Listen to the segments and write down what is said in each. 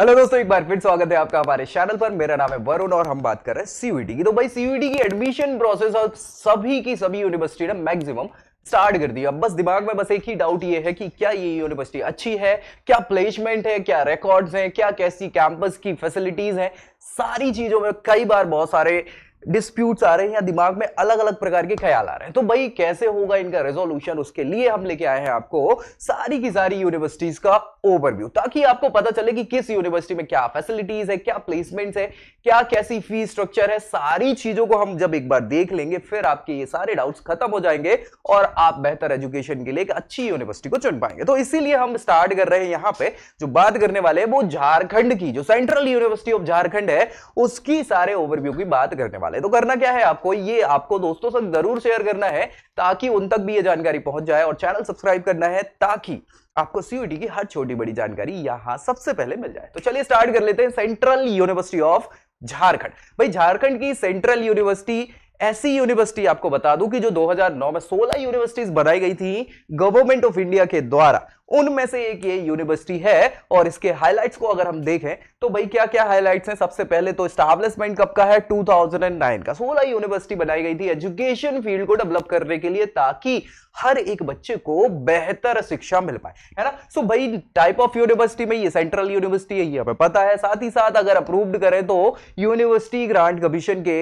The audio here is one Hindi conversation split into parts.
हेलो दोस्तों एक बार फिर स्वागत है आपका हमारे चैनल पर मेरा नाम है वरुण और हम बात कर रहे हैं सीयूटी की तो भाई सीयूटी की एडमिशन प्रोसेस और सभी की सभी यूनिवर्सिटी ने मैक्सिमम स्टार्ट कर दिया बस दिमाग में बस एक ही डाउट ये है कि क्या ये यूनिवर्सिटी अच्छी है क्या प्लेसमेंट है क्या रिकॉर्ड्स हैं क्या कैसी कैंपस की फैसिलिटीज हैं सारी चीजों में कई बार बहुत सारे डिस्प्यूट्स आ रहे हैं या दिमाग में अलग अलग प्रकार के ख्याल आ रहे हैं तो भाई कैसे होगा इनका रेजोल्यूशन उसके लिए हम लेके आए हैं आपको सारी की सारी यूनिवर्सिटीज का ओवरव्यू ताकि आपको पता चले कि किस यूनिवर्सिटी में क्या फैसिलिटीज है क्या प्लेसमेंट्स है क्या कैसी फी स्ट्रक्चर है सारी चीजों को हम जब एक बार देख लेंगे फिर आपके ये सारे डाउट्स खत्म हो जाएंगे और आप बेहतर एजुकेशन के लिए एक अच्छी यूनिवर्सिटी को चुन पाएंगे तो इसीलिए हम स्टार्ट कर रहे हैं यहाँ पे जो बात करने वाले हैं वो झारखंड की जो सेंट्रल यूनिवर्सिटी ऑफ झारखंड है उसकी सारे ओवरव्यू की बात करने वाले वाले तो करना क्या है आपको ये आपको दोस्तों से जरूर शेयर करना है ताकि उन तक भी ये जानकारी पहुंच जाए और चैनल सब्सक्राइब करना है ताकि आपको सीयूटी की हर छोटी बड़ी जानकारी यहां सबसे पहले मिल जाए तो चलिए स्टार्ट कर लेते हैं सेंट्रल यूनिवर्सिटी ऑफ झारखंड भाई झारखंड की सेंट्रल यूनिवर्सिटी ऐसी यूनिवर्सिटी आपको बता दूं कि जो 2009 में 16 यूनिवर्सिटीज बनाई गई थी गवर्नमेंट ऑफ इंडिया के द्वारा उनमें से एक ये यूनिवर्सिटी है और इसके हाईलाइट्स को अगर हम देखें तो भाई क्या क्या हाईलाइट्स हैं सबसे पहले तो स्टाब्लिशमेंट कब का है 2009 का सोलह यूनिवर्सिटी बनाई गई थी एजुकेशन फील्ड को डेवलप करने के लिए ताकि हर एक बच्चे को बेहतर शिक्षा मिल पाए है ना सो so भाई टाइप ऑफ यूनिवर्सिटी में ये सेंट्रल यूनिवर्सिटी है ये हमें पता है साथ ही साथ अगर अप्रूव्ड करें तो यूनिवर्सिटी ग्रांट कमीशन के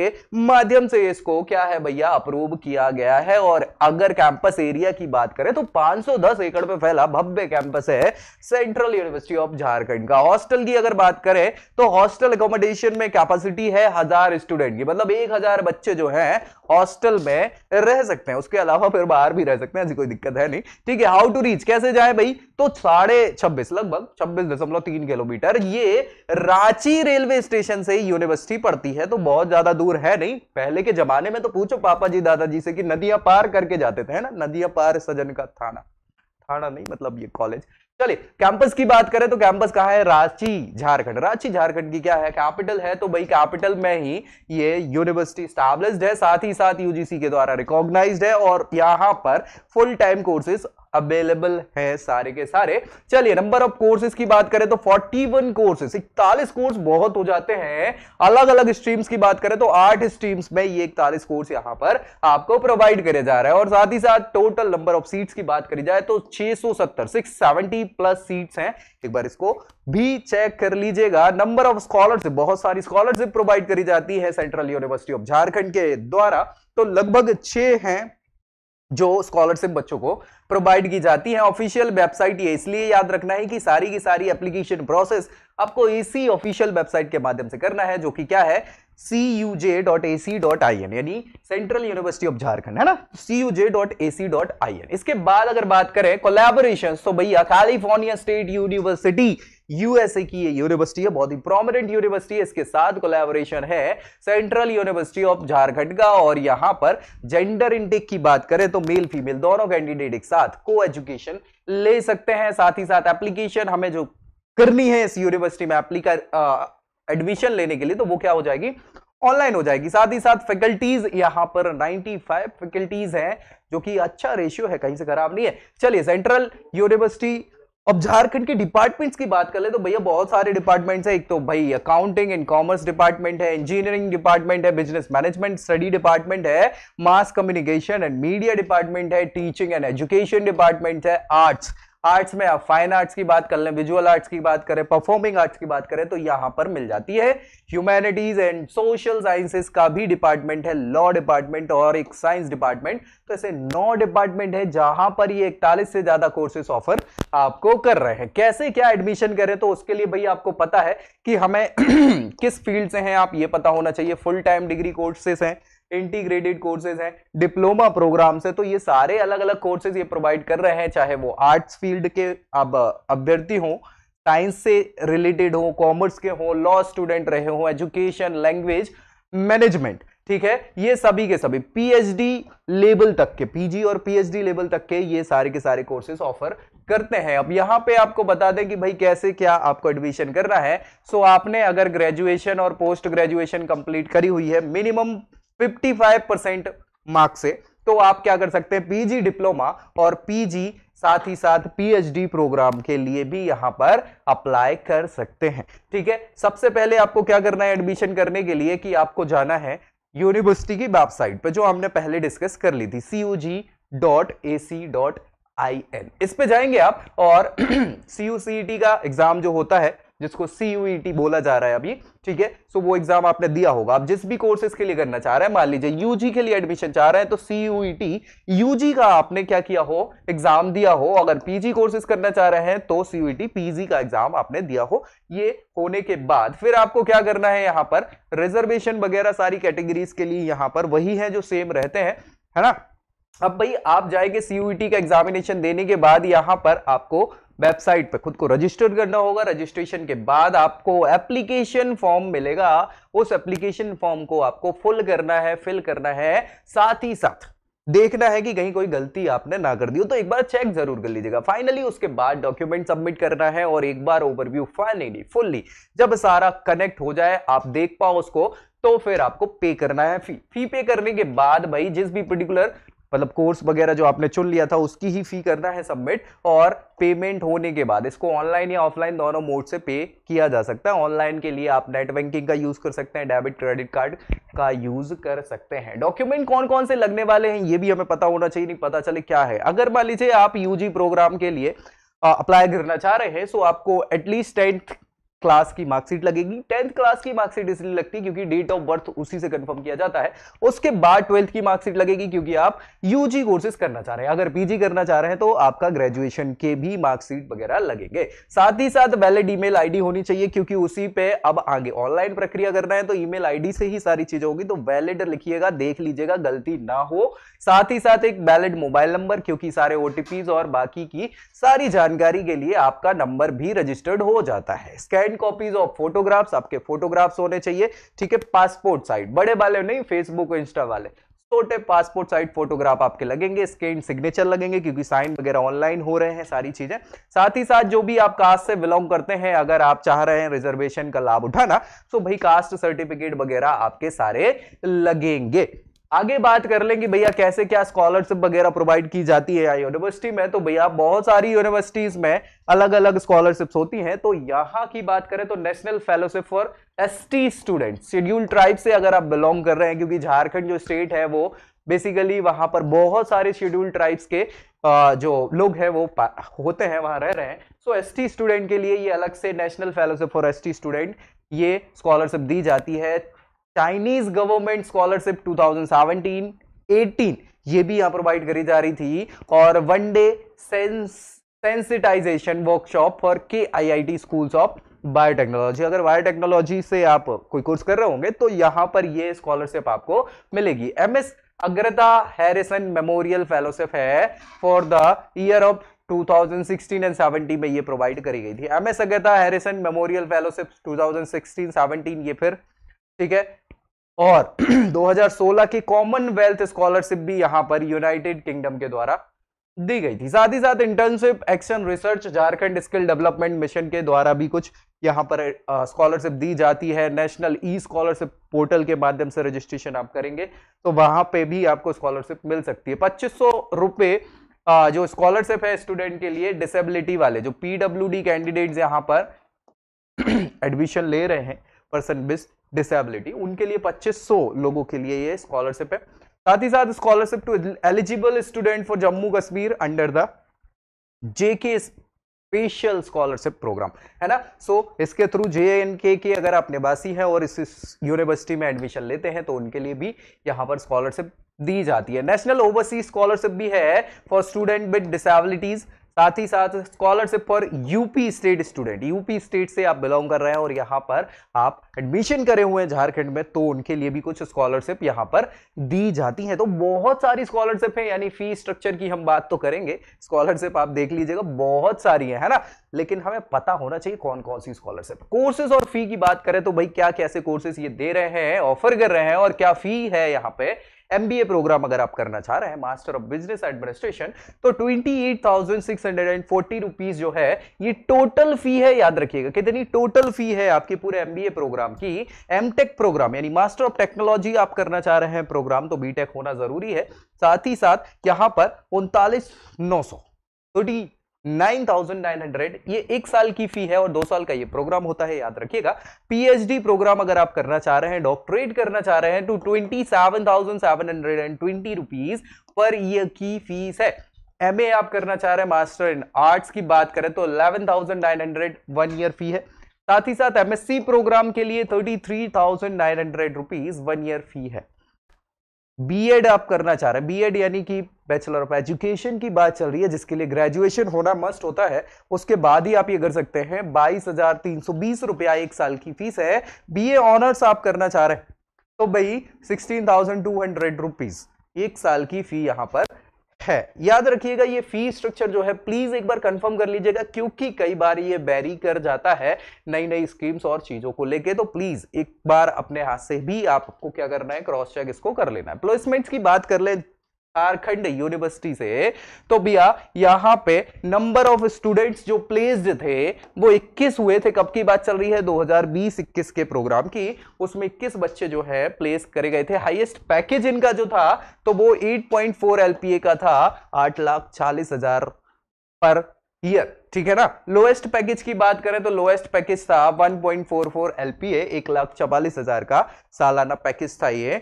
माध्यम से इसको क्या है भैया अप्रूव किया गया है और अगर कैंपस एरिया की बात करें तो 510 एकड़ में फैला भव्य साउथ कैंपस है सेंट्रल यूनिवर्सिटी ऑफ झारखंड का हॉस्टल की अगर बात करें तो हॉस्टल अकोमोडेशन में कैपेसिटी है हजार स्टूडेंट की मतलब एक हजार बच्चे जो है हॉस्टल में रह सकते हैं उसके अलावा फिर बाहर भी रह सकते हैं ऐसी कोई दिक्कत है नहीं ठीक है हाउ टू रीच कैसे जाए भाई तो साढ़े छब्बीस लगभग छब्बीस दशमलव तीन किलोमीटर ये रांची रेलवे स्टेशन से यूनिवर्सिटी पड़ती है तो बहुत ज्यादा दूर है नहीं पहले के जमाने में तो पूछो पापा जी दादाजी से कि नदियां पार करके जाते थे ना नदियां पार सजन का थाना खाना नहीं मतलब ये कॉलेज चलिए कैंपस की बात करें तो कैंपस कहा है रांची झारखंड रांची झारखंड की क्या है कैपिटल है तो भाई कैपिटल में ही ये यूनिवर्सिटी स्टैब्लिश्ड है साथ ही साथ यूजीसी के द्वारा रिकॉग्नाइज्ड है और यहां पर फुल टाइम कोर्सेज अवेलेबल है सारे के सारे चलिए नंबर ऑफ कोर्सेज की बात करें तो 41 वन कोर्सेज इकतालीस कोर्स बहुत हो जाते हैं अलग अलग स्ट्रीम्स की बात करें तो आठ स्ट्रीम्स में ये इकतालीस कोर्स यहां पर आपको प्रोवाइड करे जा रहा है और साथ ही साथ टोटल नंबर ऑफ सीट्स की बात करी जाए तो 670 670 प्लस सीट्स हैं एक बार इसको भी चेक कर लीजिएगा नंबर ऑफ स्कॉलरशिप बहुत सारी स्कॉलरशिप प्रोवाइड करी जाती है सेंट्रल यूनिवर्सिटी ऑफ झारखंड के द्वारा तो लगभग छह हैं जो स्कॉलरशिप बच्चों को प्रोवाइड की जाती है ऑफिशियल वेबसाइट ये इसलिए याद रखना है कि सारी की सारी एप्लीकेशन प्रोसेस आपको इसी ऑफिशियल वेबसाइट के माध्यम से करना है जो कि क्या है C U J dot A C dot I N यानी सेंट्रल यूनिवर्सिटी ऑफ झारखंड है ना C U J dot A C dot I N इसके बाद अगर बात करें कोलेबोरेशन तो भैया कैलिफोर्निया स्टेट यूनिवर्सिटी यूएसए की यूनिवर्सिटी है बहुत ही प्रोमिनेंट यूनिवर्सिटी है इसके साथ कोलेबोरेशन है सेंट्रल यूनिवर्सिटी ऑफ झारखंड का और यहां पर जेंडर इंटेक की बात करें तो मेल फीमेल दोनों कैंडिडेट एक साथ को एजुकेशन ले सकते हैं साथ ही साथ एप्लीकेशन हमें जो करनी है इस यूनिवर्सिटी में एप्लीका एडमिशन लेने के लिए तो वो क्या हो जाएगी ऑनलाइन हो जाएगी साथ ही साथ फैकल्टीज यहां पर 95 फैकल्टीज हैं जो कि अच्छा रेशियो है कहीं से खराब नहीं है चलिए सेंट्रल यूनिवर्सिटी अब झारखंड के डिपार्टमेंट्स की बात कर ले तो भैया बहुत सारे डिपार्टमेंट्स हैं एक तो भाई अकाउंटिंग एंड कॉमर्स डिपार्टमेंट है इंजीनियरिंग डिपार्टमेंट है बिजनेस मैनेजमेंट स्टडी डिपार्टमेंट है mass communication and media department है टीचिंग एंड एजुकेशन डिपार्टमेंट है आर्ट्स आर्ट्स में आप फाइन आर्ट्स की बात कर लें विजुअल आर्ट्स की बात करें परफॉर्मिंग आर्ट्स की बात करें तो यहां पर मिल जाती है ह्यूमैनिटीज एंड सोशल साइंसेस का भी डिपार्टमेंट है लॉ डिपार्टमेंट और एक साइंस डिपार्टमेंट तो ऐसे नौ डिपार्टमेंट है जहां पर ये इकतालीस से ज्यादा कोर्सेस ऑफर आपको कर रहे हैं कैसे क्या एडमिशन करें तो उसके लिए भाई आपको पता है कि हमें किस फील्ड से हैं आप ये पता होना चाहिए फुल टाइम डिग्री कोर्सेस हैं इंटीग्रेटेड कोर्सेज हैं डिप्लोमा प्रोग्राम्स है तो ये सारे अलग अलग कोर्सेज ये प्रोवाइड कर रहे हैं चाहे वो आर्ट्स फील्ड के अब अभ्यर्थी हों साइंस से रिलेटेड हो कॉमर्स के हो लॉ स्टूडेंट रहे हो एजुकेशन लैंग्वेज मैनेजमेंट ठीक है ये सभी के सभी पीएचडी लेवल तक के पीजी और पीएचडी लेवल तक के ये सारे के सारे कोर्सेज ऑफर करते हैं अब यहाँ पे आपको बता दें कि भाई कैसे क्या आपको एडमिशन करना है सो आपने अगर ग्रेजुएशन और पोस्ट ग्रेजुएशन कंप्लीट करी हुई है मिनिमम 55 मार्क्स से तो आप क्या कर सकते हैं पीजी डिप्लोमा और पीजी साथ ही साथ पीएचडी प्रोग्राम के लिए भी यहां पर अप्लाई कर सकते हैं ठीक है सबसे पहले आपको क्या करना है एडमिशन करने के लिए कि आपको जाना है यूनिवर्सिटी की वेबसाइट पर जो हमने पहले डिस्कस कर ली थी C U G dot A C dot I N इस पे जाएंगे आप और C U C E T का एग्जाम जो होता है जिसको CUET बोला जा रहा है अभी ठीक है सो वो एग्जाम आपने दिया होगा आप जिस भी कोर्सेज के लिए करना चाह रहे हैं मान लीजिए यूजी के लिए एडमिशन चाह रहे हैं तो CUET यूजी का आपने क्या किया हो एग्जाम दिया हो अगर पीजी कोर्सेज करना चाह रहे हैं तो CUET पीजी का एग्जाम आपने दिया हो ये होने के बाद फिर आपको क्या करना है यहां पर रिजर्वेशन वगैरह सारी कैटेगरीज के लिए यहां पर वही है जो सेम रहते हैं है ना अब भाई आप जाएंगे सीयूईटी e का एग्जामिनेशन देने के बाद यहां पर आपको वेबसाइट पे खुद को रजिस्टर करना होगा रजिस्ट्रेशन के बाद आपको एप्लीकेशन फॉर्म मिलेगा उस एप्लीकेशन फॉर्म को आपको फुल करना है फिल करना है साथ ही साथ देखना है कि कहीं कोई गलती आपने ना कर दी हो तो एक बार चेक जरूर कर लीजिएगा फाइनली उसके बाद डॉक्यूमेंट सबमिट करना है और एक बार ओवरव्यू फाइनली फुल्ली जब सारा कनेक्ट हो जाए आप देख पाओ उसको तो फिर आपको पे करना है फी फी पे करने के बाद भाई जिस भी पर्टिकुलर मतलब कोर्स वगैरह जो आपने चुन लिया था उसकी ही फी करना है सबमिट और पेमेंट होने के बाद इसको ऑनलाइन या ऑफलाइन दोनों मोड से पे किया जा सकता है ऑनलाइन के लिए आप नेट बैंकिंग का यूज़ कर सकते हैं डेबिट क्रेडिट कार्ड का यूज़ कर सकते हैं डॉक्यूमेंट कौन कौन से लगने वाले हैं ये भी हमें पता होना चाहिए नहीं पता चले क्या है अगर मान लीजिए आप यूजी प्रोग्राम के लिए अप्लाई करना चाह रहे हैं सो तो आपको एटलीस्ट टेंथ क्लास की मार्कशीट लगेगी टेंथ क्लास की मार्कशीट इसलिए लगती है क्योंकि डेट ऑफ बर्थ उसी से कंफर्म किया जाता है उसके बाद ट्वेल्थ की मार्कशीट लगेगी क्योंकि आप यूजी कोर्सेज करना चाह रहे हैं अगर पीजी करना चाह रहे हैं तो आपका ग्रेजुएशन के भी मार्कशीट वगैरह लगेंगे साथ ही साथ वैलिड ईमेल आईडी होनी चाहिए क्योंकि उसी पे अब आगे ऑनलाइन प्रक्रिया करना है तो ईमेल आईडी से ही सारी चीजें होगी तो वैलिड लिखिएगा देख लीजिएगा गलती ना हो साथ ही साथ एक वैलिड मोबाइल नंबर क्योंकि सारे ओटीपीज और बाकी की सारी जानकारी के लिए आपका नंबर भी रजिस्टर्ड हो जाता है scan ten copies of photographs आपके फोटोग्राफ्स होने चाहिए ठीक है पासपोर्ट साइट बड़े वाले नहीं फेसबुक इंस्टा वाले छोटे पासपोर्ट साइज फोटोग्राफ आपके लगेंगे स्कैन सिग्नेचर लगेंगे क्योंकि साइन वगैरह ऑनलाइन हो रहे हैं सारी चीजें साथ ही साथ जो भी आप कास्ट से बिलोंग करते हैं अगर आप चाह रहे हैं रिजर्वेशन का लाभ उठाना तो भाई कास्ट सर्टिफिकेट वगैरह आपके सारे लगेंगे आगे बात कर लें कि भैया कैसे क्या स्कॉलरशिप वगैरह प्रोवाइड की जाती है यूनिवर्सिटी में तो भैया बहुत सारी यूनिवर्सिटीज में अलग अलग स्कॉलरशिप्स होती हैं तो यहाँ की बात करें तो national fellowship for ST student schedule tribe से अगर आप बिलोंग कर रहे हैं क्योंकि झारखंड जो स्टेट है वो बेसिकली वहां पर बहुत सारे शेड्यूल ट्राइब्स के जो लोग हैं वो होते हैं वहां रह रहे हैं सो एस स्टूडेंट के लिए ये अलग से national fellowship for S student ये स्कॉलरशिप दी जाती है चाइनीज गवर्नमेंट स्कॉलरशिप 2017 18 ये भी यहां प्रोवाइड करी जा रही थी और one day sensitization workshop for K T schools of biotechnology अगर बायोटेक्नोलॉजी से आप कोई कोर्स कर रहे होंगे तो यहां पर ये स्कॉलरशिप आपको मिलेगी M S Agrata Harrison memorial fellowship है for the year of 2016 and 17 में ये प्रोवाइड करी गई थी M S Agrata Harrison memorial fellowship 2016 17 ये फिर ठीक है और 2016 की कॉमनवेल्थ स्कॉलरशिप भी यहां पर यूनाइटेड किंगडम के द्वारा दी गई थी साथ ही साथ internship action research Jharkhand skill development mission के द्वारा भी कुछ यहां पर स्कॉलरशिप दी जाती है नेशनल ई स्कॉलरशिप पोर्टल के माध्यम से रजिस्ट्रेशन आप करेंगे तो वहां पे भी आपको स्कॉलरशिप मिल सकती है पच्चीस सौ जो स्कॉलरशिप है स्टूडेंट के लिए डिसेबिलिटी वाले जो पीडब्ल्यू डी कैंडिडेट यहाँ पर एडमिशन ले रहे हैं पर्सन बिस्ट डिसेबिलिटी उनके लिए 2500 लोगों के लिए ये स्कॉलरशिप है साथ ही साथ scholarship to eligible student for Jammu Kashmir under the JK special scholarship programme है ना सो so, इसके थ्रू जे एन के अगर आप निवासी हैं और इस, यूनिवर्सिटी में एडमिशन लेते हैं तो उनके लिए भी यहां पर स्कॉलरशिप दी जाती है नेशनल ओवरसीज स्कॉलरशिप भी है फॉर स्टूडेंट विद डिसेबिलिटीज साथ ही साथ scholarship for UP state student UP state से आप बिलोंग कर रहे हैं और यहाँ पर आप एडमिशन करे हुए हैं झारखंड में तो उनके लिए भी कुछ स्कॉलरशिप यहाँ पर दी जाती है तो बहुत सारी स्कॉलरशिप है यानी फी स्ट्रक्चर की हम बात तो करेंगे स्कॉलरशिप आप देख लीजिएगा बहुत सारी है, है ना लेकिन हमें पता होना चाहिए कौन कौन सी स्कॉलरशिप कोर्सेज और फी की बात करें तो भाई क्या कैसे कोर्सेज ये दे रहे हैं ऑफर कर रहे हैं और क्या फी है यहाँ पे एमबीए प्रोग्राम अगर आप करना चाह रहे हैं मास्टर ऑफ बिजनेस एडमिनिस्ट्रेशन तो twenty eight thousand six hundred and forty rupees जो है ये टोटल फी है याद रखिएगा कितनी टोटल फी है आपके पूरे एमबीए प्रोग्राम की एमटेक प्रोग्राम यानी मास्टर ऑफ टेक्नोलॉजी आप करना चाह रहे हैं प्रोग्राम तो बीटेक होना जरूरी है साथ ही साथ यहां पर उनतालीस नौ सौ तो 9900 ये एक साल की फी है और दो साल का ये प्रोग्राम होता है याद रखिएगा पीएचडी प्रोग्राम अगर आप करना चाह रहे हैं डॉक्टरेट करना चाह रहे हैं तो twenty seven thousand seven hundred and twenty rupees per year की फीस है एम आप करना चाह रहे हैं मास्टर इन आर्ट्स की बात करें तो eleven thousand nine hundred one year fee है साथ ही साथ एमएससी प्रोग्राम के लिए thirty three thousand nine hundred rupees one year fee है बीएड आप करना चाह रहे हैं बीएड यानी कि बैचलर ऑफ एजुकेशन की बात चल रही है जिसके लिए ग्रेजुएशन होना मस्ट होता है उसके बाद ही आप ये कर सकते हैं बाईस हजार तीन सौ बीस रुपया एक साल की फीस है बीए ऑनर्स आप करना चाह रहे हैं तो भाई sixteen thousand two hundred rupees एक साल की फी यहां पर है याद रखिएगा ये फी स्ट्रक्चर जो है प्लीज एक बार कंफर्म कर लीजिएगा क्योंकि कई बार ये बैरी कर जाता है नई नई स्कीम्स और चीजों को लेके तो प्लीज एक बार अपने हाथ से भी आपको क्या करना है क्रॉस चेक इसको कर लेना है प्लेसमेंट्स की बात कर ले झारखंड यूनिवर्सिटी से तो भैया यहां पे नंबर ऑफ स्टूडेंट्स जो प्लेस्ड थे वो 21 हुए थे कब की बात चल रही है 2020-21 के प्रोग्राम की उसमें 21 बच्चे जो है प्लेस करे गए थे हाईएस्ट पैकेज इनका जो था तो वो 8.4 एलपीए का था आठ लाख चालीस हजार पर ईयर ठीक है ना लोएस्ट पैकेज की बात करें तो लोएस्ट पैकेज था 1.44 एलपीए एक लाख चवालीस हजार का सालाना पैकेज था ये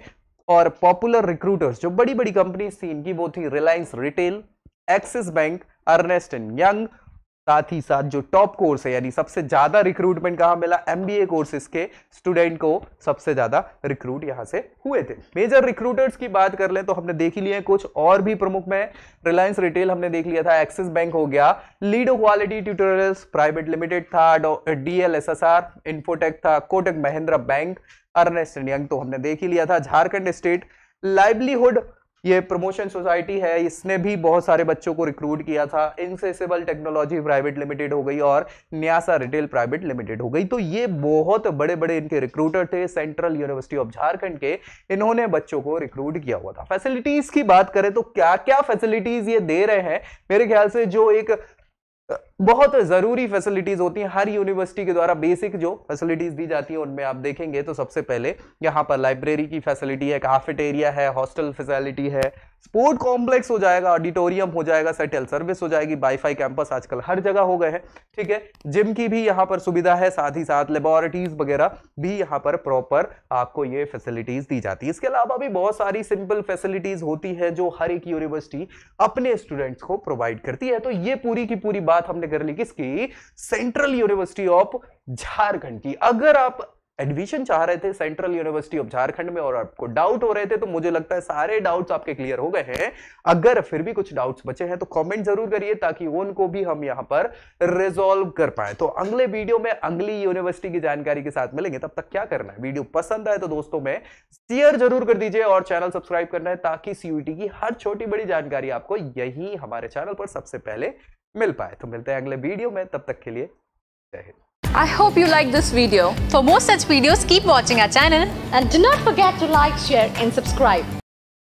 और पॉपुलर रिक्रूटर्स जो बड़ी बड़ी कंपनीज थी इनकी वो थी Reliance Retail Axis Bank Ernst and Young साथ ही साथ जो टॉप कोर्स है यानी सबसे ज्यादा रिक्रूटमेंट कहा मिला एमबीए कोर्सेज के स्टूडेंट को सबसे ज्यादा रिक्रूट यहां से हुए थे मेजर रिक्रूटर्स की बात कर ले तो हमने देख ही लिए कुछ और भी प्रमुख में रिलायंस रिटेल हमने देख लिया था एक्सिस बैंक हो गया Lido quality tutorials private limited था डीएलएसएसआर इन्फोटेक था Kotak Mahindra bank Ernst Young तो हमने देख ही लिया था झारखंड स्टेट लाइवलीहुड ये प्रमोशन सोसाइटी है इसने भी बहुत सारे बच्चों को रिक्रूट किया था इनसेबल टेक्नोलॉजी प्राइवेट लिमिटेड हो गई और न्यासा रिटेल प्राइवेट लिमिटेड हो गई तो ये बहुत बड़े बड़े इनके रिक्रूटर थे सेंट्रल यूनिवर्सिटी ऑफ झारखंड के इन्होंने बच्चों को रिक्रूट किया हुआ था फैसिलिटीज की बात करें तो क्या क्या फैसिलिटीज ये दे रहे हैं मेरे ख्याल से जो एक बहुत ज़रूरी फैसिलिटीज़ होती हैं हर यूनिवर्सिटी के द्वारा बेसिक जो फैसिलिटीज़ दी जाती हैं उनमें आप देखेंगे तो सबसे पहले यहाँ पर लाइब्रेरी की फैसिलिटी है काफेटेरिया है हॉस्टल फैसिलिटी है स्पोर्ट कॉम्प्लेक्स हो जाएगा ऑडिटोरियम हो जाएगा सेटल सर्विस हो जाएगी वाईफाई कैंपस आजकल हर जगह हो गए हैं ठीक है जिम की भी यहाँ पर सुविधा है साथ ही साथ लेबोरेटरीज वगैरह भी यहाँ पर प्रॉपर आपको ये फैसिलिटीज दी जाती है इसके अलावा भी बहुत सारी सिंपल फैसिलिटीज होती है जो हर एक यूनिवर्सिटी अपने स्टूडेंट्स को प्रोवाइड करती है तो ये पूरी की पूरी बात हमने कर ली किसकी सेंट्रल यूनिवर्सिटी ऑफ झारखंड की अगर आप एडमिशन चाह रहे थे सेंट्रल यूनिवर्सिटी ऑफ झारखंड में और आपको डाउट हो रहे थे तो मुझे लगता है सारे डाउट्स आपके क्लियर हो गए हैं अगर फिर भी कुछ डाउट्स बचे हैं तो कमेंट जरूर करिए ताकि उनको भी हम यहाँ पर रिजोल्व कर पाए तो अगले वीडियो में अगली यूनिवर्सिटी की जानकारी के साथ मिलेंगे तब तक क्या करना है वीडियो पसंद आए तो दोस्तों में शेयर जरूर कर दीजिए और चैनल सब्सक्राइब करना है ताकि सीयूटी की हर छोटी बड़ी जानकारी आपको यही हमारे चैनल पर सबसे पहले मिल पाए तो मिलते हैं अगले वीडियो में तब तक के लिए जय Hind I hope you like this video. For more such videos, keep watching our channel. And do not forget to like, share and subscribe.